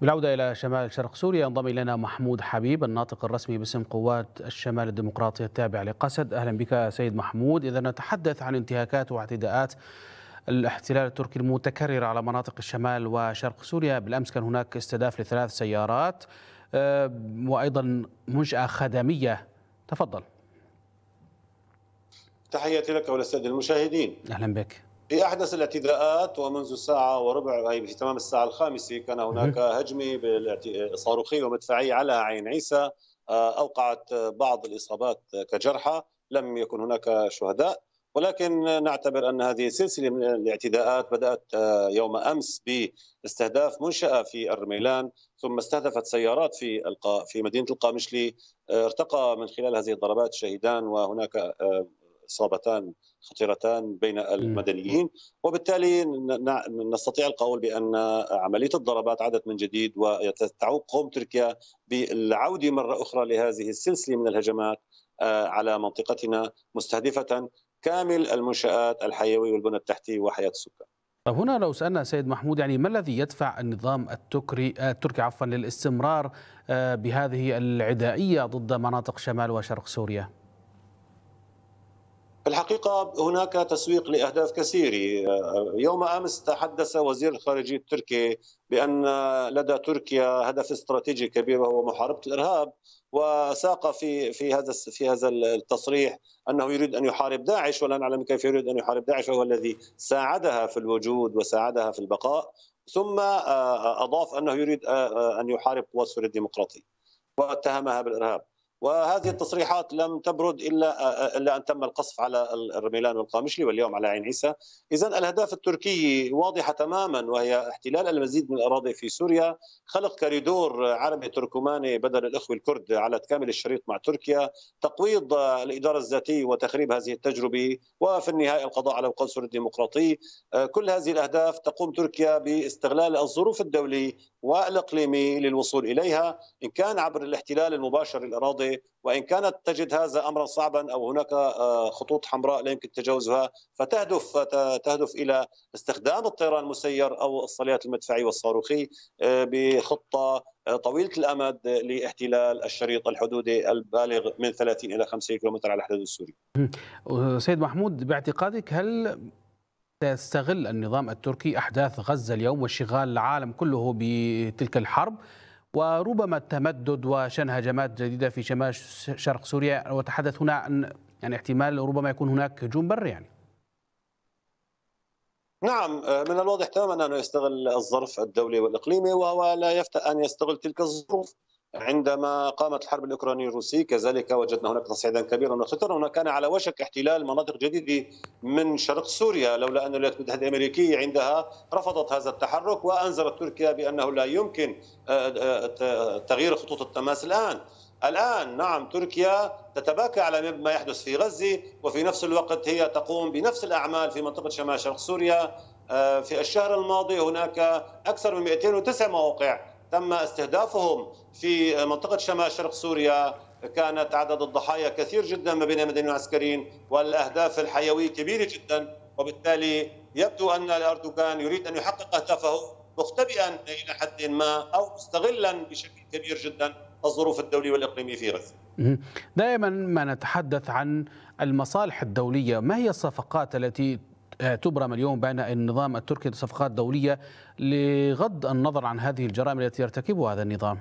بالعودة إلى شمال شرق سوريا ينضم إلينا محمود حبيب الناطق الرسمي باسم قوات الشمال الديمقراطية التابعة لقسد أهلا بك سيد محمود إذا نتحدث عن انتهاكات واعتداءات الاحتلال التركي المتكررة على مناطق الشمال وشرق سوريا بالأمس كان هناك استهداف لثلاث سيارات آه، وأيضا منشأة خدمية تفضل تحياتي لك وللسادة المشاهدين أهلا بك في احدث الاعتداءات ومنذ ساعة وربع أي في تمام الساعة الخامسة كان هناك هجمة صاروخية ومدفعية على عين عيسى آه، أوقعت بعض الإصابات كجرحى لم يكن هناك شهداء ولكن نعتبر أن هذه سلسلة من الاعتداءات بدأت آه، يوم أمس باستهداف منشأة في الرميلان ثم استهدفت سيارات في في مدينة القامشلي آه، ارتقى من خلال هذه الضربات شهيدان وهناك إصابتان خطيرتان بين المدنيين وبالتالي نستطيع القول بأن عملية الضربات عادت من جديد وتعوقهم قوم تركيا بالعودة مرة أخرى لهذه السلسلة من الهجمات آه، على منطقتنا مستهدفة كامل المنشآت الحيوية والبنى التحتية وحياة السكان طب هنا لو سألنا سيد محمود يعني ما الذي يدفع النظام التركي آه، التركي عفوا للاستمرار آه، بهذه العدائية ضد مناطق شمال وشرق سوريا؟ في الحقيقة هناك تسويق لأهداف كثيرة يوم أمس تحدث وزير الخارجية التركي بأن لدى تركيا هدف استراتيجي كبير وهو محاربة الإرهاب وساق في في هذا في هذا التصريح انه يريد ان يحارب داعش ولا نعلم كيف يريد ان يحارب داعش وهو الذي ساعدها في الوجود وساعدها في البقاء ثم اضاف انه يريد ان يحارب قوات سوريا الديمقراطيه واتهمها بالارهاب وهذه التصريحات لم تبرد الا الا ان تم القصف على الرميلان والقامشلي واليوم على عين عيسى، اذا الاهداف التركيه واضحه تماما وهي احتلال المزيد من الاراضي في سوريا، خلق كريدور عربي تركماني بدل الاخوه الكرد على كامل الشريط مع تركيا، تقويض الاداره الذاتيه وتخريب هذه التجربه، وفي النهايه القضاء على القنصل الديمقراطي، كل هذه الاهداف تقوم تركيا باستغلال الظروف الدوليه والاقليميه للوصول اليها، ان كان عبر الاحتلال المباشر للاراضي وإن كانت تجد هذا أمرا صعبا أو هناك آه، خطوط حمراء لا يمكن تجاوزها فتهدف تهدف إلى استخدام الطيران المسير أو الصليات المدفعي والصاروخي آه، بخطة آه، طويلة الأمد لاحتلال الشريط الحدودي البالغ من 30 إلى 50 كيلومتر على الحدود السوري سيد محمود باعتقادك هل تستغل النظام التركي أحداث غزة اليوم وشغال العالم كله بتلك الحرب وربما التمدد وشن هجمات جديده في شمال شرق سوريا وتحدث هنا عن يعني احتمال ربما يكون هناك هجوم بري يعني نعم آه، من الواضح تماما انه يستغل الظرف الدولي والاقليمي وهو لا يفتى ان يستغل تلك الظروف عندما قامت الحرب الاوكرانيه الروسيه كذلك وجدنا هناك تصعيدا كبيرا وخطرا هناك كان على وشك احتلال مناطق جديده من شرق سوريا لولا ان الولايات المتحده الامريكيه عندها رفضت هذا التحرك وانذرت تركيا بانه لا يمكن آه، آه، آه، تغيير خطوط التماس الان الآن نعم تركيا تتباكى على ما يحدث في غزة وفي نفس الوقت هي تقوم بنفس الأعمال في منطقة شمال شرق سوريا في الشهر الماضي هناك أكثر من 209 موقع تم استهدافهم في منطقه شمال شرق سوريا كانت عدد الضحايا كثير جدا ما بين المدنيين والعسكريين والاهداف الحيويه كبيره جدا وبالتالي يبدو ان اردوغان يريد ان يحقق اهدافه مختبئا الى حد ما او مستغلا بشكل كبير جدا الظروف الدوليه والاقليميه في غزه. دائما ما نتحدث عن المصالح الدوليه، ما هي الصفقات التي تبرم اليوم بين النظام التركي لصفقات دوليه لغض النظر عن هذه الجرائم التي يرتكبها هذا النظام؟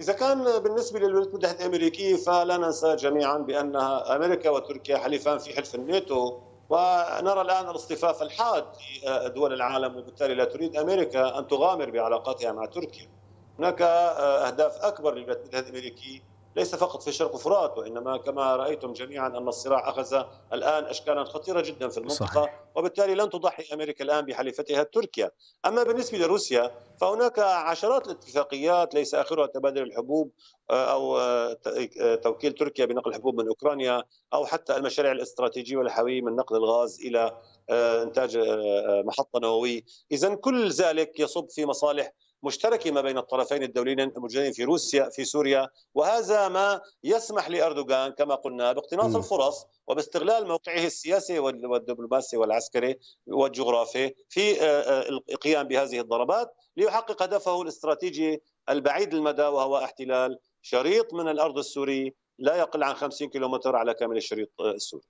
إذا كان بالنسبة للولايات المتحدة الأمريكية فلا ننسى جميعا بأن أمريكا وتركيا حليفان في حلف الناتو ونرى الآن الاصطفاف الحاد في دول العالم وبالتالي لا تريد أمريكا أن تغامر بعلاقاتها مع تركيا هناك أهداف أكبر للولايات المتحدة الأمريكية ليس فقط في شرق فرات وإنما كما رأيتم جميعا أن الصراع أخذ الآن أشكالا خطيرة جدا في المنطقة صحيح. وبالتالي لن تضحي أمريكا الآن بحليفتها تركيا أما بالنسبة لروسيا فهناك عشرات الاتفاقيات ليس آخرها تبادل الحبوب آه، أو آه، توكيل تركيا بنقل الحبوب من أوكرانيا أو حتى المشاريع الاستراتيجية والحيوية من نقل الغاز إلى آه، إنتاج محطة نووي إذا كل ذلك يصب في مصالح مشتركه ما بين الطرفين الدوليين الموجودين في روسيا في سوريا وهذا ما يسمح لاردوغان كما قلنا باقتناص الفرص وباستغلال موقعه السياسي والدبلوماسي والعسكري والجغرافي في آه، آه، القيام بهذه الضربات ليحقق هدفه الاستراتيجي البعيد المدى وهو احتلال شريط من الارض السوري لا يقل عن 50 كيلومتر على كامل الشريط آه، السوري.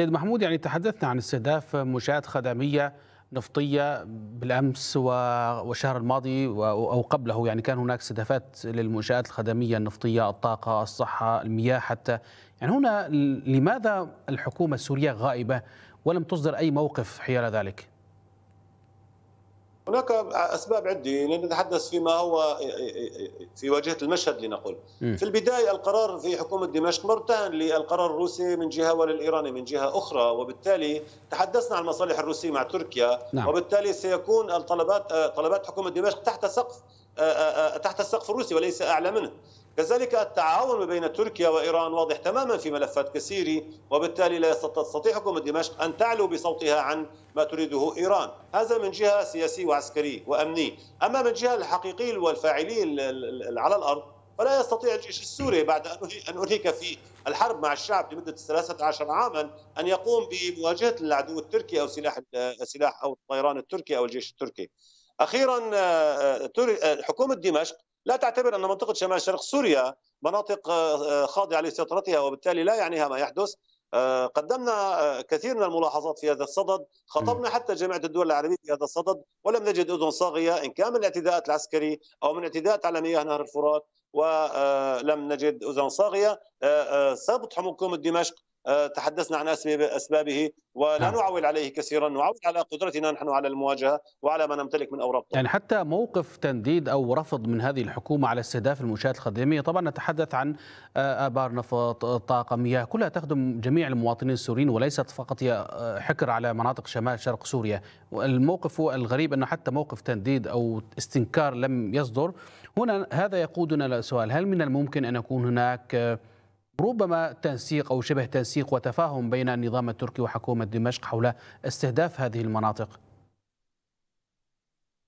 سيد محمود يعني تحدثنا عن استهداف مشاة خدميه نفطية بالأمس والشهر الماضي أو قبله يعني كان هناك استهدافات للمنشآت الخدمية النفطية الطاقة الصحة المياه حتى يعني هنا لماذا الحكومة السورية غائبة ولم تصدر أي موقف حيال ذلك؟ هناك اسباب عده لنتحدث فيما هو في واجهه المشهد لنقول في البدايه القرار في حكومه دمشق مرتهن للقرار الروسي من جهه وللايراني من جهه اخرى وبالتالي تحدثنا عن المصالح الروسيه مع تركيا نعم. وبالتالي سيكون الطلبات طلبات حكومه دمشق تحت سقف تحت السقف الروسي وليس اعلى منه كذلك التعاون بين تركيا وإيران واضح تماما في ملفات كثيرة وبالتالي لا تستطيع حكومة دمشق أن تعلو بصوتها عن ما تريده إيران هذا من جهة سياسي وعسكري وأمني أما من جهة الحقيقي والفاعلي على الأرض فلا يستطيع الجيش السوري بعد أن أنهك في الحرب مع الشعب لمدة 13 عاما أن يقوم بمواجهة العدو التركي أو سلاح السلاح أو الطيران التركي أو الجيش التركي أخيرا آه، آه، آه، حكومة دمشق لا تعتبر أن منطقة شمال شرق سوريا مناطق آه، آه، خاضعة لسيطرتها وبالتالي لا يعنيها ما يحدث آه، قدمنا كثير من الملاحظات في هذا الصدد خطبنا حتى جامعة الدول العربية في هذا الصدد ولم نجد أذن صاغية إن كان من الاعتداءات العسكري أو من اعتداءات على مياه نهر الفرات ولم نجد أذن صاغية سبط حمقوم دمشق آه، تحدثنا عن اسبابه ولا نعم. نعول عليه كثيرا نعول على قدرتنا نحن على المواجهه وعلى ما نمتلك من اوراق يعني حتى موقف تنديد او رفض من هذه الحكومه على استهداف المنشات الخدميه طبعا نتحدث عن آه، ابار نفط طاقه مياه كلها تخدم جميع المواطنين السوريين وليست فقط هي آه، حكر على مناطق شمال شرق سوريا الموقف الغريب انه حتى موقف تنديد او استنكار لم يصدر هنا هذا يقودنا لسؤال هل من الممكن ان يكون هناك ربما تنسيق أو شبه تنسيق وتفاهم بين النظام التركي وحكومة دمشق حول استهداف هذه المناطق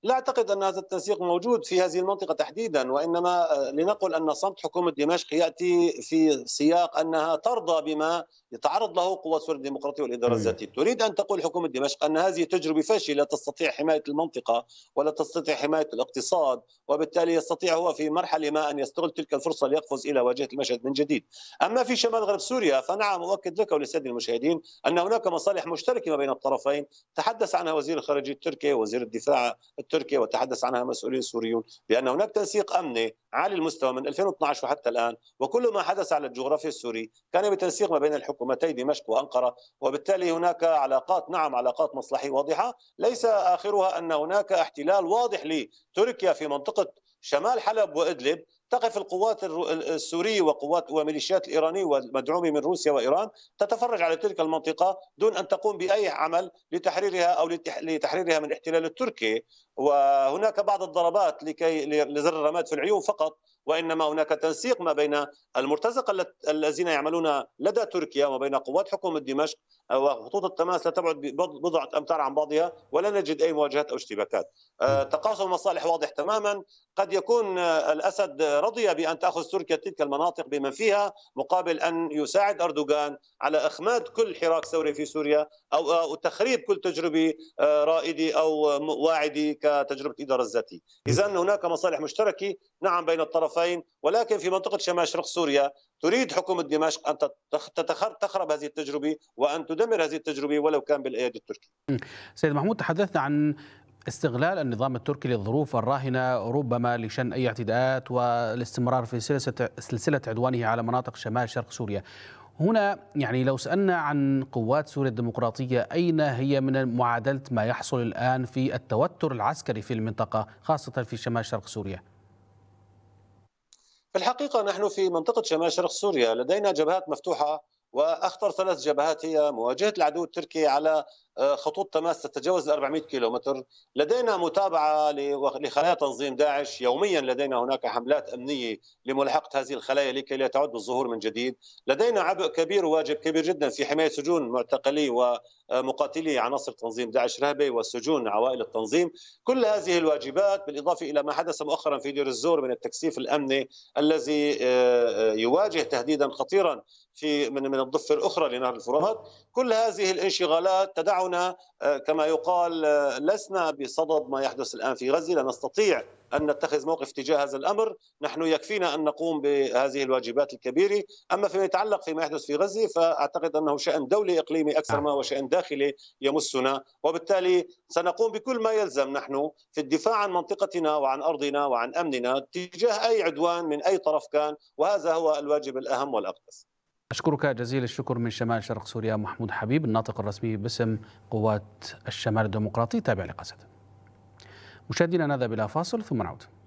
لا اعتقد ان هذا التنسيق موجود في هذه المنطقه تحديدا وانما آه، لنقل ان صمت حكومه دمشق ياتي في سياق انها ترضى بما يتعرض له قوى سوريا الديمقراطيه والاداره أيوة. الذاتيه، تريد ان تقول حكومه دمشق ان هذه تجربه فاشله لا تستطيع حمايه المنطقه ولا تستطيع حمايه الاقتصاد وبالتالي يستطيع هو في مرحله ما ان يستغل تلك الفرصه ليقفز الى واجهه المشهد من جديد. اما في شمال غرب سوريا فنعم اؤكد لك وللساده المشاهدين ان هناك مصالح مشتركه ما بين الطرفين تحدث عنها وزير الخارجيه التركي ووزير الدفاع تركيا وتحدث عنها مسؤولين سوريون بأن هناك تنسيق أمني عالي المستوى من 2012 وحتى الآن وكل ما حدث على الجغرافيا السوري كان بتنسيق ما بين الحكومتي دمشق وأنقرة وبالتالي هناك علاقات نعم علاقات مصلحية واضحة ليس آخرها أن هناك احتلال واضح لتركيا في منطقة شمال حلب وإدلب تقف القوات السورية وقوات وميليشيات الإيرانية والمدعومة من روسيا وإيران تتفرج على تلك المنطقة دون أن تقوم بأي عمل لتحريرها أو لتحريرها من الاحتلال التركي وهناك بعض الضربات لكي لزر الرماد في العيون فقط وانما هناك تنسيق ما بين المرتزقه الذين يعملون لدى تركيا وبين قوات حكومه دمشق آه، وخطوط التماس لا تبعد بضعه امتار عن بعضها ولا نجد اي مواجهات او اشتباكات. آه، تقاسم المصالح واضح تماما، قد يكون آه، الاسد رضي بان تاخذ تركيا تلك المناطق بما فيها مقابل ان يساعد اردوغان على اخماد كل حراك ثوري في سوريا او تخريب كل تجربه رائدي او واعدي كتجربه الاداره الذاتيه. اذا هناك مصالح مشتركه نعم بين الطرف الطرفين ولكن في منطقة شمال شرق سوريا تريد حكومة دمشق أن تخرب هذه التجربة وأن تدمر هذه التجربة ولو كان بالأيادي التركية سيد محمود تحدثنا عن استغلال النظام التركي للظروف الراهنة ربما لشن أي اعتداءات والاستمرار في سلسلة, سلسلة عدوانه على مناطق شمال شرق سوريا هنا يعني لو سألنا عن قوات سوريا الديمقراطية أين هي من معادلة ما يحصل الآن في التوتر العسكري في المنطقة خاصة في شمال شرق سوريا؟ في الحقيقة نحن في منطقة شمال شرق سوريا لدينا جبهات مفتوحة وأخطر ثلاث جبهات هي مواجهة العدو التركي على آه، خطوط تماس تتجاوز ال 400 متر لدينا متابعة لخلايا تنظيم داعش يوميا لدينا هناك حملات أمنية لملاحقة هذه الخلايا لكي لا تعد بالظهور من جديد لدينا عبء كبير وواجب كبير جدا في حماية سجون معتقلي ومقاتلي عناصر تنظيم داعش رهبي وسجون عوائل التنظيم كل هذه الواجبات بالإضافة إلى ما حدث مؤخرا في دير الزور من التكثيف الأمني الذي آه، آه، يواجه تهديدا خطيرا في من الضفة الأخرى لنهر الفرات كل هذه الانشغالات تدعم دعونا آه، كما يقال آه، لسنا بصدد ما يحدث الان في غزه لا نستطيع ان نتخذ موقف تجاه هذا الامر، نحن يكفينا ان نقوم بهذه الواجبات الكبيره، اما فيما يتعلق فيما يحدث في غزه فاعتقد انه شان دولي اقليمي اكثر نعم. ما هو شان داخلي يمسنا، وبالتالي سنقوم بكل ما يلزم نحن في الدفاع عن منطقتنا وعن ارضنا وعن امننا تجاه اي عدوان من اي طرف كان، وهذا هو الواجب الاهم والاقدس. أشكرك جزيل الشكر من شمال شرق سوريا محمود حبيب الناطق الرسمي باسم قوات الشمال الديمقراطي تابع لقسد مشاهدينا نذهب إلى فاصل ثم نعود